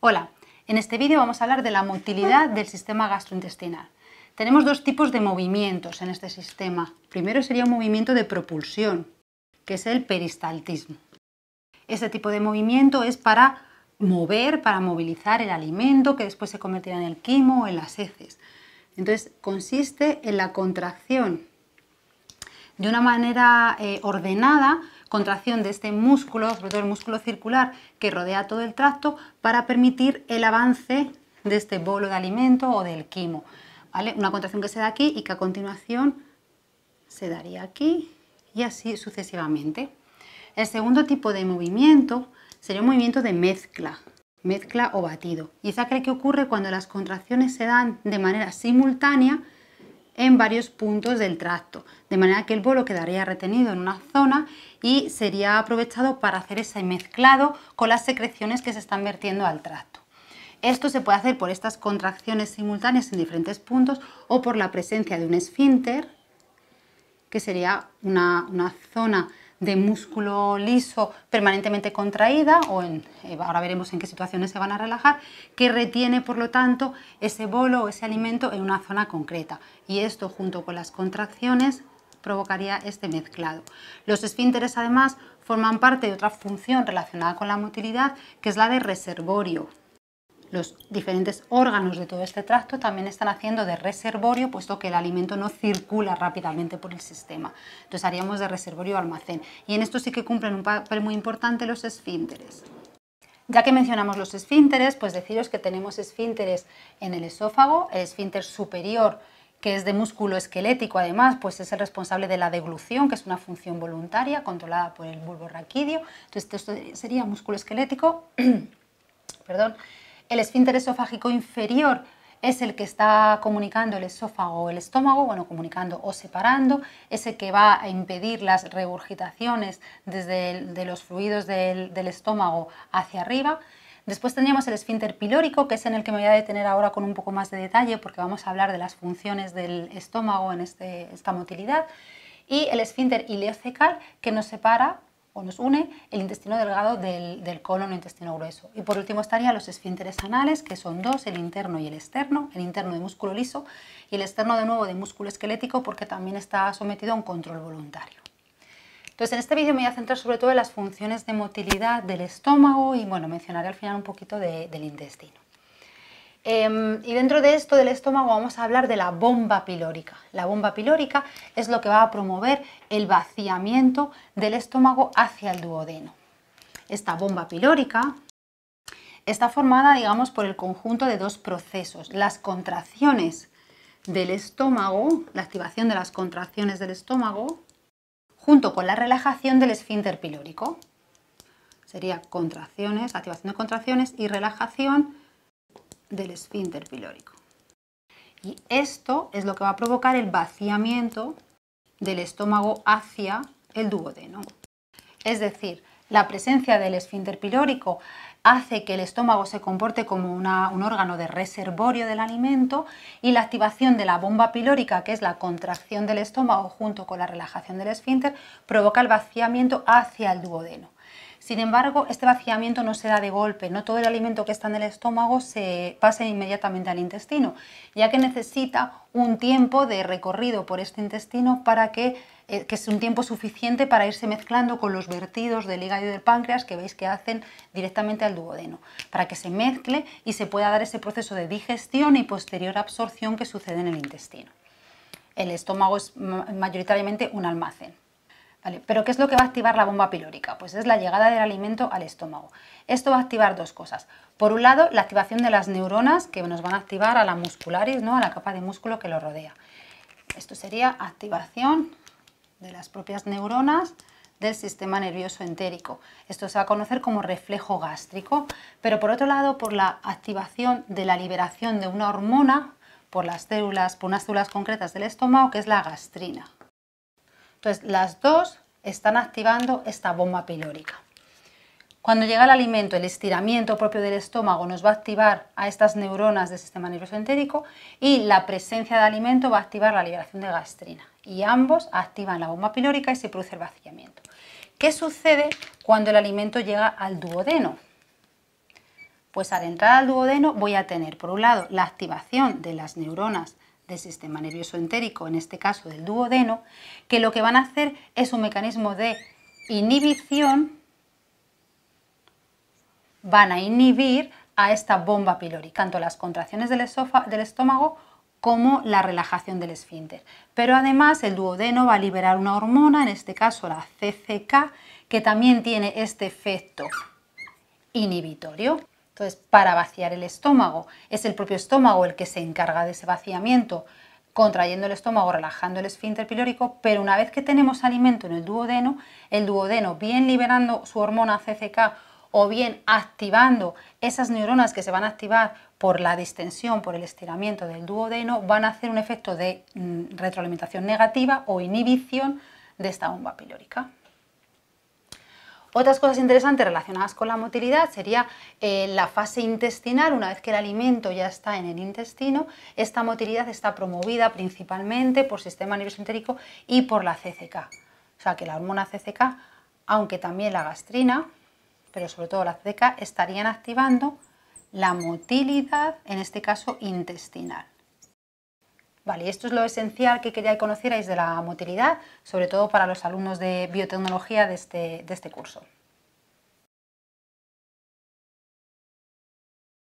Hola, en este vídeo vamos a hablar de la motilidad del sistema gastrointestinal. Tenemos dos tipos de movimientos en este sistema. Primero sería un movimiento de propulsión, que es el peristaltismo. Este tipo de movimiento es para mover, para movilizar el alimento que después se convertirá en el quimo o en las heces. Entonces, consiste en la contracción de una manera eh, ordenada contracción de este músculo, sobre todo el músculo circular que rodea todo el tracto, para permitir el avance de este bolo de alimento o del quimo. ¿vale? Una contracción que se da aquí y que a continuación se daría aquí y así sucesivamente. El segundo tipo de movimiento sería un movimiento de mezcla, mezcla o batido. Y es aquel que ocurre cuando las contracciones se dan de manera simultánea en varios puntos del tracto, de manera que el bolo quedaría retenido en una zona y sería aprovechado para hacer ese mezclado con las secreciones que se están vertiendo al tracto. Esto se puede hacer por estas contracciones simultáneas en diferentes puntos o por la presencia de un esfínter, que sería una, una zona de músculo liso permanentemente contraída, o eh, ahora veremos en qué situaciones se van a relajar, que retiene por lo tanto ese bolo o ese alimento en una zona concreta. Y esto junto con las contracciones provocaría este mezclado. Los esfínteres además forman parte de otra función relacionada con la motilidad, que es la de reservorio los diferentes órganos de todo este tracto también están haciendo de reservorio, puesto que el alimento no circula rápidamente por el sistema. Entonces haríamos de reservorio almacén. Y en esto sí que cumplen un papel muy importante los esfínteres. Ya que mencionamos los esfínteres, pues deciros que tenemos esfínteres en el esófago, el esfínter superior que es de músculo esquelético, además, pues es el responsable de la deglución, que es una función voluntaria controlada por el bulbo raquídeo. Entonces, esto sería músculo esquelético, perdón, el esfínter esofágico inferior es el que está comunicando el esófago o el estómago, bueno, comunicando o separando, ese que va a impedir las regurgitaciones desde de los fluidos del, estómago hacia arriba. Después tendríamos el esfínter pilórico, que es en el que me voy a detener ahora con un poco más de detalle porque vamos a hablar de las funciones del estómago en este, esta motilidad. Y el esfínter ileocecal, que nos separa nos une el intestino delgado del, colon o intestino grueso. Y por último estarían los esfínteres anales, que son dos, el interno y el externo, el interno de músculo liso y el externo de nuevo de músculo esquelético porque también está sometido a un control voluntario. Entonces, en este vídeo me voy a centrar sobre todo en las funciones de motilidad del estómago y, bueno, mencionaré al final un poquito del intestino. Em, y dentro de esto del estómago vamos a hablar de la bomba pilórica. La bomba pilórica es lo que va a promover el vaciamiento del estómago hacia el duodeno. Esta bomba pilórica está formada, digamos, por el conjunto de dos procesos. Las contracciones del estómago, la activación de las contracciones del estómago, junto con la relajación del esfínter pilórico. Sería contracciones, activación de contracciones y relajación del esfínter pilórico. Y esto es lo que va a provocar el vaciamiento del estómago hacia el duodeno. Es decir, la presencia del esfínter pilórico hace que el estómago se comporte como un órgano de reservorio del alimento y la activación de la bomba pilórica, que es la contracción del estómago junto con la relajación del esfínter, provoca el vaciamiento hacia el duodeno. Sin embargo, este vaciamiento no se da de golpe, no todo el alimento que está en el estómago se pasa inmediatamente al intestino, ya que necesita un tiempo de recorrido por este intestino para que eh, que es un tiempo suficiente para irse mezclando con los vertidos del hígado y del páncreas que veis que hacen directamente al duodeno, para que se mezcle y se pueda dar ese proceso de digestión y posterior absorción que sucede en el intestino. El estómago es mayoritariamente un almacén. Pero ¿qué es lo que va a activar la bomba pilórica? Pues es la llegada del alimento al estómago. Esto va a activar dos cosas. Por un lado, la activación de las neuronas que nos van a activar a la muscularis, ¿no? a la capa de músculo que lo rodea. Esto sería activación de las propias neuronas del sistema nervioso entérico. Esto se va a conocer como reflejo gástrico, pero por otro lado, por la activación de la liberación de una hormona por las células, por unas células concretas del estómago, que es la gastrina. Entonces, las dos están activando esta bomba pilórica. Cuando llega el alimento, el estiramiento propio del estómago nos va a activar a estas neuronas del sistema nervioso entérico y la presencia de alimento va a activar la liberación de gastrina. Y ambos activan la bomba pilórica y se produce el vaciamiento. ¿Qué sucede cuando el alimento llega al duodeno? Pues al entrar al duodeno voy a tener, por un lado, la activación de las neuronas del sistema nervioso entérico, en este caso del duodeno, que lo que van a hacer es un mecanismo de inhibición, van a inhibir a esta bomba pylori, tanto las contracciones del, del estómago como la relajación del esfínter. Pero además el duodeno va a liberar una hormona, en este caso la CCK, que también tiene este efecto inhibitorio. Entonces, para vaciar el estómago, es el propio estómago el que se encarga de ese vaciamiento, contrayendo el estómago, relajando el esfínter pilórico, pero una vez que tenemos alimento en el duodeno, el duodeno, bien liberando su hormona CCK o bien activando esas neuronas que se van a activar por la distensión, por el estiramiento del duodeno, van a hacer un efecto de mm, retroalimentación negativa o inhibición de esta bomba pilórica. Otras cosas interesantes relacionadas con la motilidad sería eh, la fase intestinal, una vez que el alimento ya está en el intestino, esta motilidad está promovida principalmente por sistema nervioso entérico y por la CCK. O sea que la hormona CCK, aunque también la gastrina, pero sobre todo la CCK, estarían activando la motilidad, en este caso intestinal. Vale, esto es lo esencial que quería que conocierais de la motilidad, sobre todo para los alumnos de biotecnología de este, de este curso.